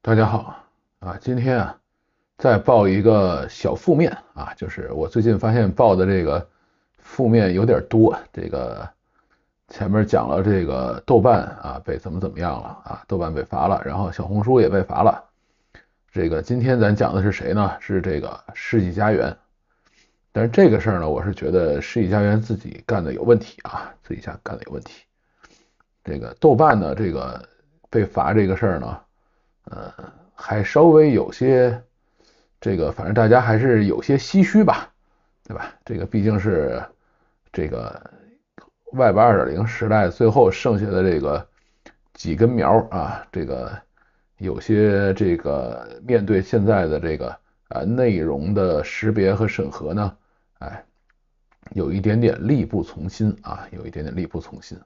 大家好啊，今天啊再报一个小负面啊，就是我最近发现报的这个负面有点多。这个前面讲了这个豆瓣啊被怎么怎么样了啊，豆瓣被罚了，然后小红书也被罚了。这个今天咱讲的是谁呢？是这个世纪佳缘。但是这个事儿呢，我是觉得世纪佳缘自己干的有问题啊，自己家干的有问题。这个豆瓣的这个被罚这个事儿呢。呃，还稍微有些，这个反正大家还是有些唏嘘吧，对吧？这个毕竟是这个 Y8.0 时代最后剩下的这个几根苗啊，这个有些这个面对现在的这个啊内容的识别和审核呢，哎，有一点点力不从心啊，有一点点力不从心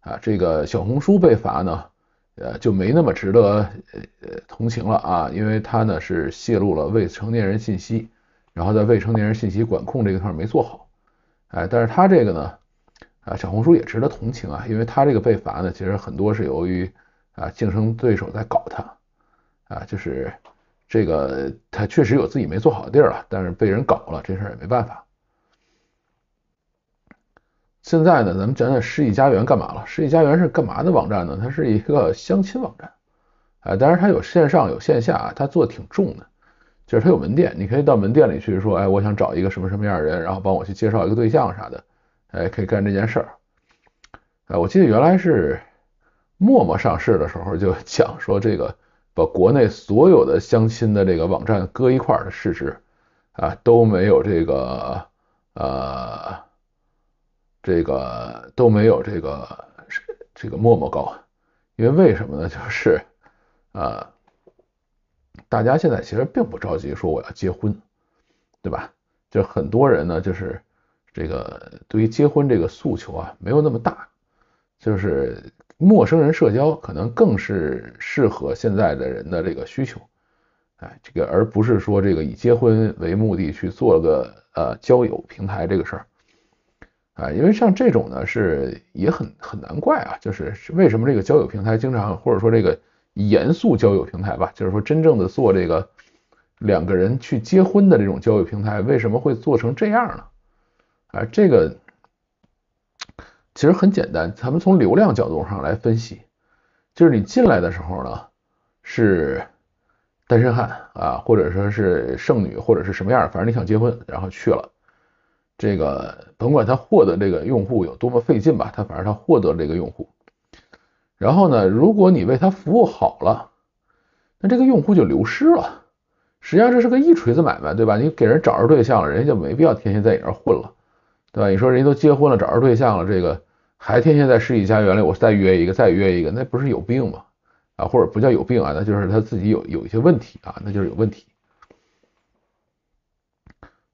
啊，这个小红书被罚呢。呃，就没那么值得呃同情了啊，因为他呢是泄露了未成年人信息，然后在未成年人信息管控这一块没做好，哎，但是他这个呢，啊小红书也值得同情啊，因为他这个被罚呢，其实很多是由于啊竞争对手在搞他，啊就是这个他确实有自己没做好的地儿啊，但是被人搞了，这事儿也没办法。现在呢，咱们讲讲世纪佳缘干嘛了？世纪佳缘是干嘛的网站呢？它是一个相亲网站，哎，当然它有线上有线下，它做的挺重的，就是它有门店，你可以到门店里去说，哎，我想找一个什么什么样的人，然后帮我去介绍一个对象啥的，哎，可以干这件事儿。哎，我记得原来是陌陌上市的时候就讲说，这个把国内所有的相亲的这个网站搁一块的市值啊都没有这个呃。这个都没有这个这个陌陌高，因为为什么呢？就是呃，大家现在其实并不着急说我要结婚，对吧？就很多人呢，就是这个对于结婚这个诉求啊，没有那么大。就是陌生人社交可能更是适合现在的人的这个需求，哎，这个而不是说这个以结婚为目的去做个呃交友平台这个事儿。啊，因为像这种呢是也很很难怪啊，就是为什么这个交友平台经常或者说这个严肃交友平台吧，就是说真正的做这个两个人去结婚的这种交友平台为什么会做成这样呢？啊，这个其实很简单，咱们从流量角度上来分析，就是你进来的时候呢是单身汉啊，或者说是剩女或者是什么样，反正你想结婚，然后去了。这个甭管他获得这个用户有多么费劲吧，他反正他获得这个用户。然后呢，如果你为他服务好了，那这个用户就流失了。实际上这是个一锤子买卖，对吧？你给人找着对象了，人家就没必要天天在你这儿混了，对吧？你说人家都结婚了，找着对象了，这个还天天在世纪佳缘里，我再约一个，再约一个，那不是有病吗？啊，或者不叫有病啊，那就是他自己有有一些问题啊，那就是有问题。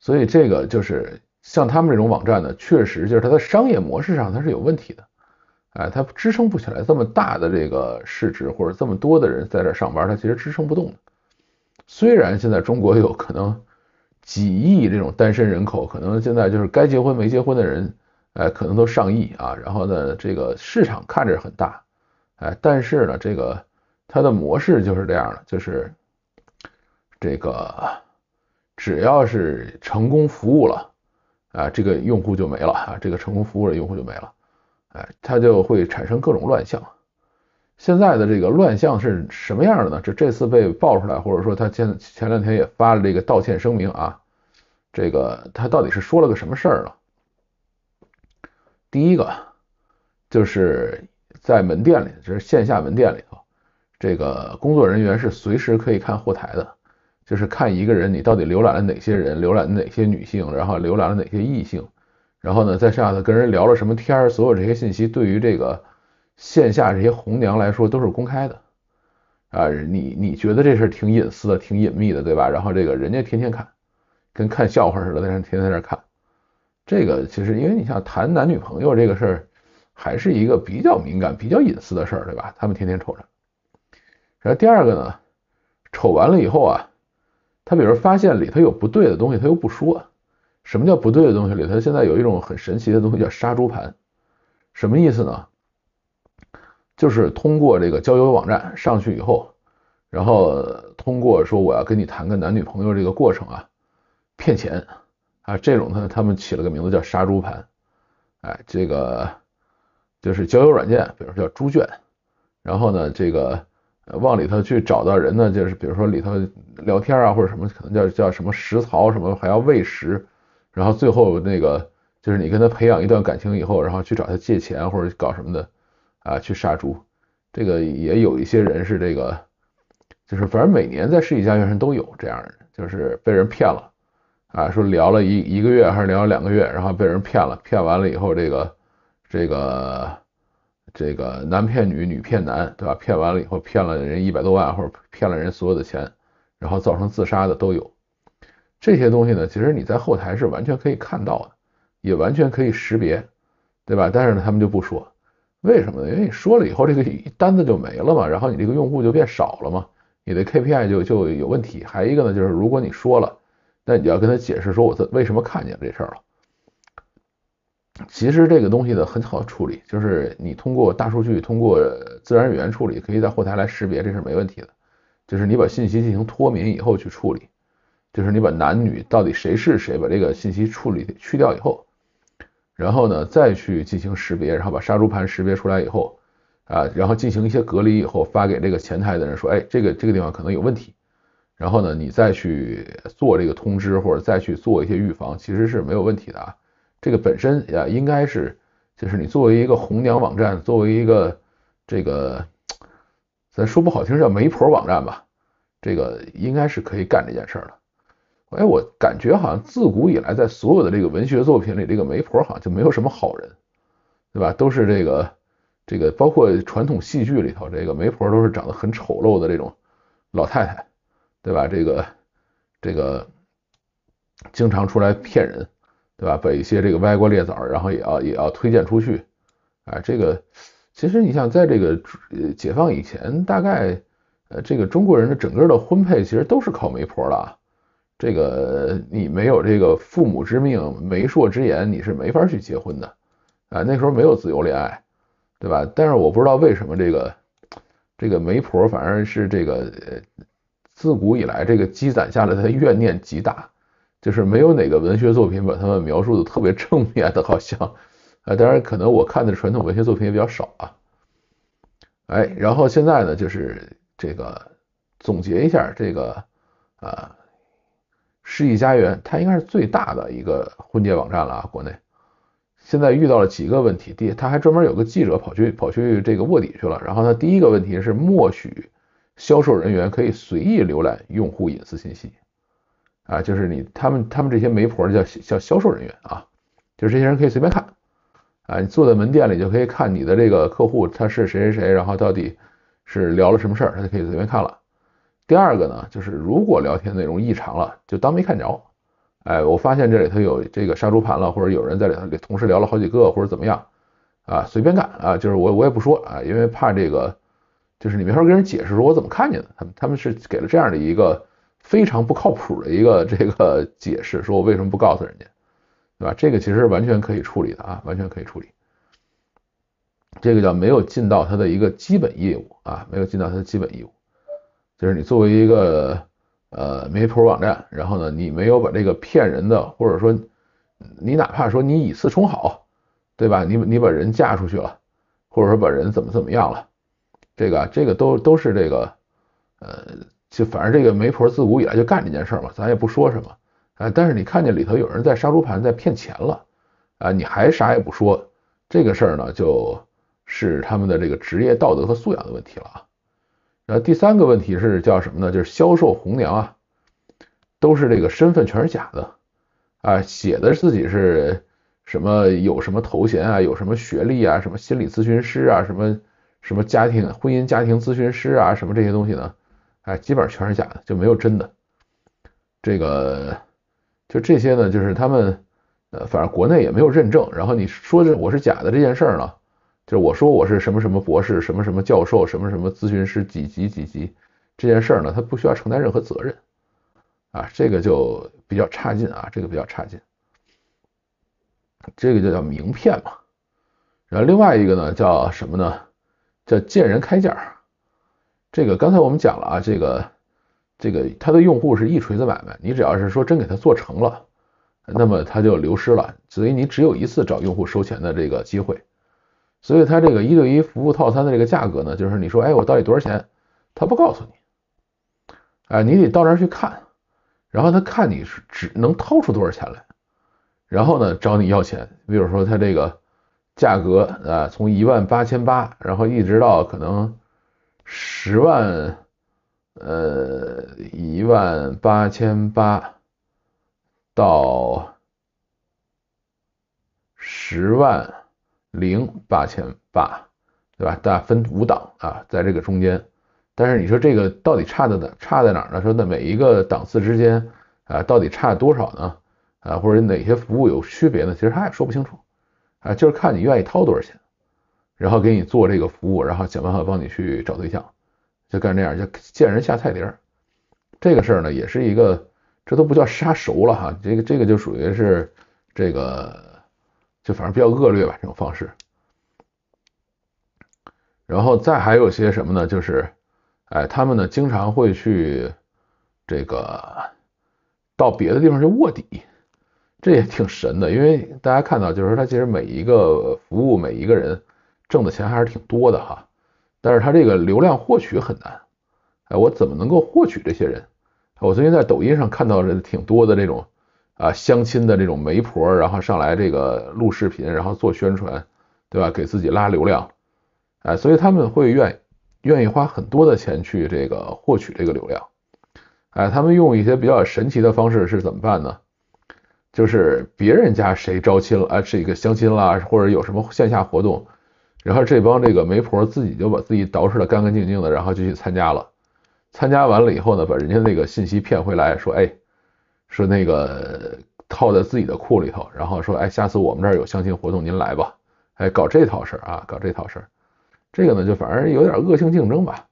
所以这个就是。像他们这种网站呢，确实就是它的商业模式上它是有问题的，哎，它支撑不起来这么大的这个市值或者这么多的人在这上班，它其实支撑不动的。虽然现在中国有可能几亿这种单身人口，可能现在就是该结婚没结婚的人，哎，可能都上亿啊。然后呢，这个市场看着很大，哎，但是呢，这个它的模式就是这样的，就是这个只要是成功服务了。啊，这个用户就没了啊，这个成功服务的用户就没了，哎，他就会产生各种乱象。现在的这个乱象是什么样的呢？这这次被爆出来，或者说他前前两天也发了这个道歉声明啊，这个他到底是说了个什么事儿呢？第一个就是在门店里，就是线下门店里头，这个工作人员是随时可以看后台的。就是看一个人，你到底浏览了哪些人，浏览了哪些女性，然后浏览了哪些异性，然后呢，在下头跟人聊了什么天儿，所有这些信息对于这个线下这些红娘来说都是公开的，啊，你你觉得这事挺隐私的、挺隐秘的，对吧？然后这个人家天天看，跟看笑话似的，在那天天在那看，这个其实因为你像谈男女朋友这个事儿，还是一个比较敏感、比较隐私的事儿，对吧？他们天天瞅着，然后第二个呢，瞅完了以后啊。他比如发现里头有不对的东西，他又不说。什么叫不对的东西？里头现在有一种很神奇的东西叫“杀猪盘”，什么意思呢？就是通过这个交友网站上去以后，然后通过说我要跟你谈个男女朋友这个过程啊，骗钱啊这种呢，他们起了个名字叫“杀猪盘”。哎，这个就是交友软件，比如叫“猪圈”，然后呢，这个。往里头去找到人呢，就是比如说里头聊天啊，或者什么，可能叫叫什么食槽什么，还要喂食，然后最后那个就是你跟他培养一段感情以后，然后去找他借钱或者搞什么的啊，去杀猪。这个也有一些人是这个，就是反正每年在世纪佳缘上都有这样，就是被人骗了啊，说聊了一一个月还是聊了两个月，然后被人骗了，骗完了以后这个这个。这个男骗女，女骗男，对吧？骗完了以后，骗了人一百多万，或者骗了人所有的钱，然后造成自杀的都有。这些东西呢，其实你在后台是完全可以看到的，也完全可以识别，对吧？但是呢，他们就不说，为什么呢？因为你说了以后，这个单子就没了嘛，然后你这个用户就变少了嘛，你的 KPI 就就有问题。还一个呢，就是如果你说了，那你要跟他解释说，我为什么看见这事儿了。其实这个东西呢，很好处理，就是你通过大数据，通过自然语言处理，可以在后台来识别，这是没问题的。就是你把信息进行脱敏以后去处理，就是你把男女到底谁是谁，把这个信息处理去掉以后，然后呢再去进行识别，然后把杀猪盘识别出来以后，啊，然后进行一些隔离以后，发给这个前台的人说，哎，这个这个地方可能有问题，然后呢你再去做这个通知或者再去做一些预防，其实是没有问题的啊。这个本身呀，应该是，就是你作为一个红娘网站，作为一个这个咱说不好听叫媒婆网站吧，这个应该是可以干这件事儿的。哎，我感觉好像自古以来，在所有的这个文学作品里，这个媒婆好像就没有什么好人，对吧？都是这个这个，包括传统戏剧里头，这个媒婆都是长得很丑陋的这种老太太，对吧？这个这个经常出来骗人。对吧？把一些这个歪瓜裂枣，然后也要也要推荐出去，啊，这个其实你想，在这个解放以前，大概呃，这个中国人的整个的婚配其实都是靠媒婆的，这个你没有这个父母之命媒妁之言，你是没法去结婚的，啊，那时候没有自由恋爱，对吧？但是我不知道为什么这个这个媒婆，反正是这个自古以来这个积攒下来的怨念极大。就是没有哪个文学作品把他们描述的特别正面的，好像啊，当然可能我看的传统文学作品也比较少啊，哎，然后现在呢，就是这个总结一下这个啊，诗意家园，它应该是最大的一个婚介网站了啊，国内现在遇到了几个问题，第，他还专门有个记者跑去跑去这个卧底去了，然后呢，第一个问题是默许销售人员可以随意浏览用户隐私信息。啊，就是你他们他们这些媒婆叫叫销售人员啊，就是这些人可以随便看，啊，你坐在门店里就可以看你的这个客户他是谁谁谁，然后到底是聊了什么事儿，他就可以随便看了。第二个呢，就是如果聊天内容异常了，就当没看着。哎，我发现这里头有这个杀猪盘了，或者有人在里头给同事聊了好几个，或者怎么样，啊，随便干啊，就是我我也不说啊，因为怕这个，就是你没法跟人解释说我怎么看见的，他们他们是给了这样的一个。非常不靠谱的一个这个解释，说我为什么不告诉人家，对吧？这个其实完全可以处理的啊，完全可以处理。这个叫没有尽到他的一个基本义务啊，没有尽到他的基本义务。就是你作为一个呃媒婆网站，然后呢，你没有把这个骗人的，或者说你哪怕说你以次充好，对吧？你你把人嫁出去了，或者说把人怎么怎么样了，这个这个都都是这个呃。就反正这个媒婆自古以来就干这件事嘛，咱也不说什么，哎，但是你看见里头有人在杀猪盘在骗钱了，啊，你还啥也不说，这个事儿呢，就是他们的这个职业道德和素养的问题了啊。然后第三个问题是叫什么呢？就是销售红娘啊，都是这个身份全是假的，啊，写的自己是什么有什么头衔啊，有什么学历啊，什么心理咨询师啊，什么什么家庭婚姻家庭咨询师啊，什么这些东西呢？哎，基本上全是假的，就没有真的。这个就这些呢，就是他们呃，反正国内也没有认证。然后你说这我是假的这件事呢，就我说我是什么什么博士、什么什么教授、什么什么咨询师几级几级这件事呢，他不需要承担任何责任啊，这个就比较差劲啊，这个比较差劲，这个就叫名片嘛。然后另外一个呢叫什么呢？叫见人开价。这个刚才我们讲了啊，这个这个他的用户是一锤子买卖，你只要是说真给他做成了，那么他就流失了，所以你只有一次找用户收钱的这个机会。所以他这个一对一服务套餐的这个价格呢，就是你说哎我到底多少钱，他不告诉你，哎你得到那儿去看，然后他看你是只能掏出多少钱来，然后呢找你要钱。比如说他这个价格啊从一万八千八，然后一直到可能。十万，呃，一万八千八到十万零八千八，对吧？大家分五档啊，在这个中间。但是你说这个到底差在哪？差在哪儿呢？说那每一个档次之间啊，到底差多少呢？啊，或者哪些服务有区别呢？其实他也说不清楚，啊，就是看你愿意掏多少钱。然后给你做这个服务，然后想办法帮你去找对象，就干这样，就见人下菜碟儿。这个事儿呢，也是一个，这都不叫杀熟了哈，这个这个就属于是这个，就反正比较恶劣吧，这种方式。然后再还有些什么呢？就是，哎，他们呢经常会去这个到别的地方去卧底，这也挺神的，因为大家看到就是说他其实每一个服务每一个人。挣的钱还是挺多的哈，但是他这个流量获取很难。哎，我怎么能够获取这些人？我最近在抖音上看到的挺多的这种啊相亲的这种媒婆，然后上来这个录视频，然后做宣传，对吧？给自己拉流量。哎，所以他们会愿愿意花很多的钱去这个获取这个流量。哎，他们用一些比较神奇的方式是怎么办呢？就是别人家谁招亲啊，是一个相亲啦，或者有什么线下活动。然后这帮这个媒婆自己就把自己捯饬的干干净净的，然后就去参加了。参加完了以后呢，把人家那个信息骗回来说，哎，是那个套在自己的库里头，然后说，哎，下次我们这儿有相亲活动，您来吧。哎，搞这套事儿啊，搞这套事儿，这个呢就反而有点恶性竞争吧，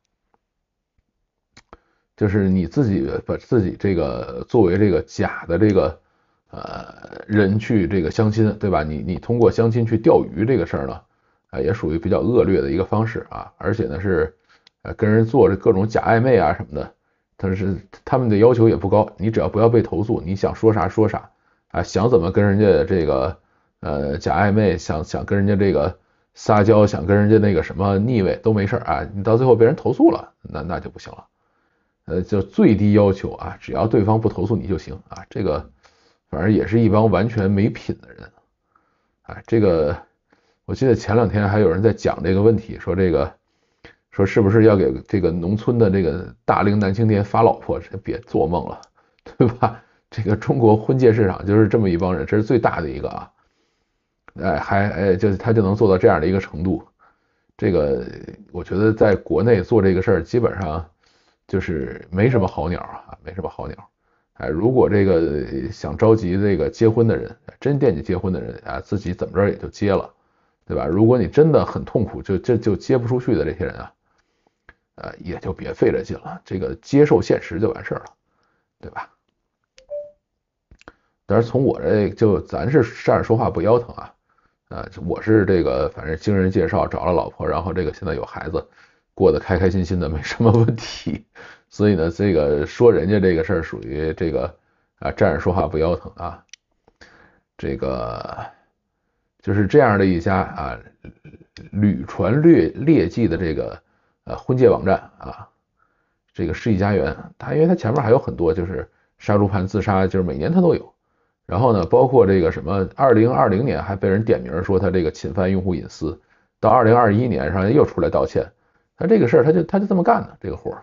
就是你自己把自己这个作为这个假的这个呃人去这个相亲，对吧？你你通过相亲去钓鱼这个事儿呢？啊，也属于比较恶劣的一个方式啊，而且呢是，呃，跟人做着各种假暧昧啊什么的，他是他们的要求也不高，你只要不要被投诉，你想说啥说啥啊，想怎么跟人家这个呃假暧昧，想想跟人家这个撒娇，想跟人家那个什么腻味都没事啊，你到最后被人投诉了，那那就不行了，呃，就最低要求啊，只要对方不投诉你就行啊，这个反正也是一帮完全没品的人啊，这个。我记得前两天还有人在讲这个问题，说这个说是不是要给这个农村的这个大龄男青年发老婆？别做梦了，对吧？这个中国婚介市场就是这么一帮人，这是最大的一个啊！哎，还哎，就他就能做到这样的一个程度。这个我觉得在国内做这个事儿，基本上就是没什么好鸟啊，没什么好鸟。哎，如果这个想着急这个结婚的人，真惦记结婚的人啊，自己怎么着也就结了。对吧？如果你真的很痛苦，就就就接不出去的这些人啊，呃，也就别费这劲了，这个接受现实就完事儿了，对吧？但是从我这就咱是站着说话不腰疼啊，呃，我是这个反正经人介绍找了老婆，然后这个现在有孩子，过得开开心心的，没什么问题。所以呢，这个说人家这个事儿属于这个啊站着说话不腰疼啊，这个。就是这样的一家啊屡传劣劣迹的这个呃婚介网站啊，这个世纪佳缘，它因为它前面还有很多就是杀猪盘自杀，就是每年它都有。然后呢，包括这个什么，二零二零年还被人点名说它这个侵犯用户隐私，到二零二一年上又出来道歉，他这个事儿他就它就这么干的这个活，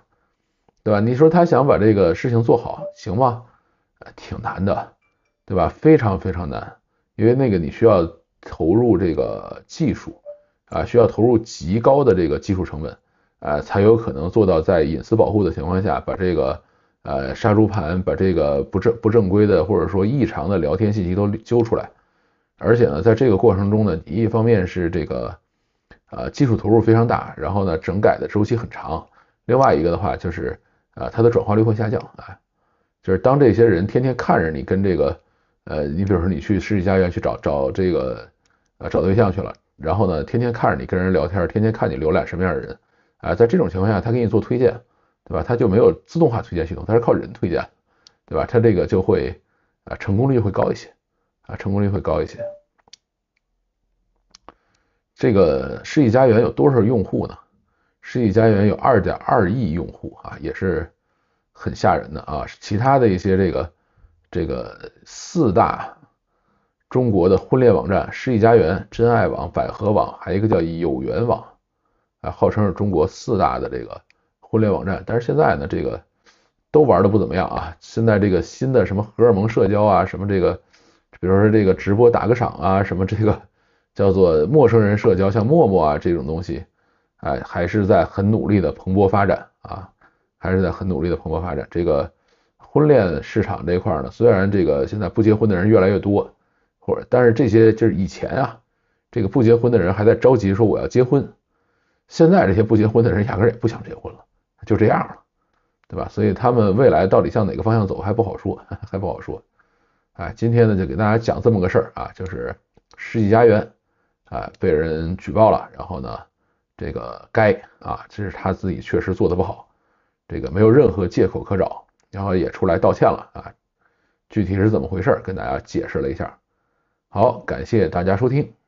对吧？你说他想把这个事情做好行吗？挺难的，对吧？非常非常难，因为那个你需要。投入这个技术啊，需要投入极高的这个技术成本，啊，才有可能做到在隐私保护的情况下，把这个呃杀猪盘，把这个不正不正规的或者说异常的聊天信息都揪出来。而且呢，在这个过程中呢，一方面是这个呃技术投入非常大，然后呢整改的周期很长。另外一个的话就是呃它的转化率会下降啊，就是当这些人天天看着你跟这个呃，你比如说你去世纪佳缘去找找这个。啊，找对象去了，然后呢，天天看着你跟人聊天，天天看你浏览什么样的人，啊，在这种情况下，他给你做推荐，对吧？他就没有自动化推荐系统，他是靠人推荐，对吧？他这个就会，啊，成功率会高一些，啊，成功率会高一些。这个世纪佳缘有多少用户呢？世纪佳缘有二点二亿用户啊，也是很吓人的啊。其他的一些这个这个四大。中国的婚恋网站，世纪佳缘、真爱网、百合网，还有一个叫有缘网，啊，号称是中国四大的这个婚恋网站。但是现在呢，这个都玩的不怎么样啊！现在这个新的什么荷尔蒙社交啊，什么这个，比如说这个直播打个赏啊，什么这个叫做陌生人社交，像陌陌啊这种东西，哎，还是在很努力的蓬勃发展啊，还是在很努力的蓬勃发展。这个婚恋市场这块呢，虽然这个现在不结婚的人越来越多。或者，但是这些就是以前啊，这个不结婚的人还在着急说我要结婚，现在这些不结婚的人压根也不想结婚了，就这样了，对吧？所以他们未来到底向哪个方向走还不好说，还不好说。哎，今天呢就给大家讲这么个事儿啊，就是世纪佳缘啊被人举报了，然后呢这个该啊这是他自己确实做的不好，这个没有任何借口可找，然后也出来道歉了啊，具体是怎么回事跟大家解释了一下。好，感谢大家收听。